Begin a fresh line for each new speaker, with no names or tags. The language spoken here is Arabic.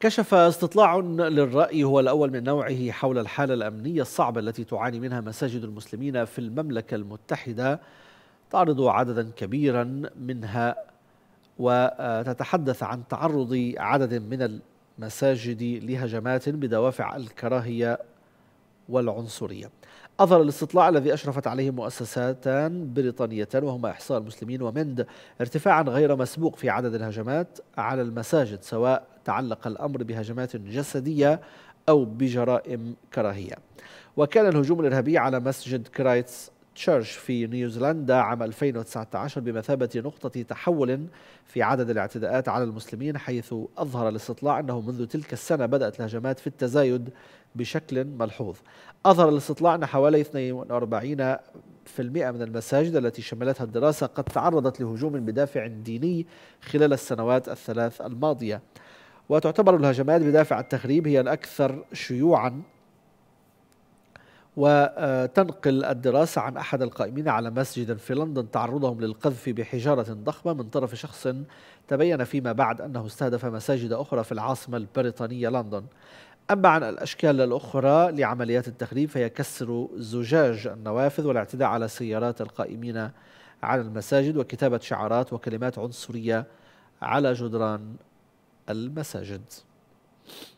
كشف استطلاع للرأي هو الأول من نوعه حول الحالة الأمنية الصعبة التي تعاني منها مساجد المسلمين في المملكة المتحدة تعرض عددا كبيرا منها وتتحدث عن تعرض عدد من المساجد لهجمات بدوافع الكراهية والعنصرية أظهر الاستطلاع الذي أشرفت عليه مؤسساتان بريطانيتان وهما إحصاء المسلمين ومند ارتفاعا غير مسبوق في عدد الهجمات على المساجد سواء تعلق الأمر بهجمات جسدية أو بجرائم كراهية وكان الهجوم الإرهابي على مسجد كرايتس تشيرش في نيوزيلندا عام 2019 بمثابة نقطة تحول في عدد الاعتداءات على المسلمين حيث أظهر الاستطلاع أنه منذ تلك السنة بدأت الهجمات في التزايد بشكل ملحوظ أظهر الاستطلاع أن حوالي 42% من المساجد التي شملتها الدراسة قد تعرضت لهجوم بدافع ديني خلال السنوات الثلاث الماضية وتعتبر الهجمات بدافع التخريب هي الأكثر شيوعا وتنقل الدراسة عن أحد القائمين على مسجد في لندن تعرضهم للقذف بحجارة ضخمة من طرف شخص تبين فيما بعد أنه استهدف مساجد أخرى في العاصمة البريطانية لندن أما عن الأشكال الأخرى لعمليات التخريب فهي كسر زجاج النوافذ والاعتداء على سيارات القائمين على المساجد وكتابة شعارات وكلمات عنصرية على جدران المساجد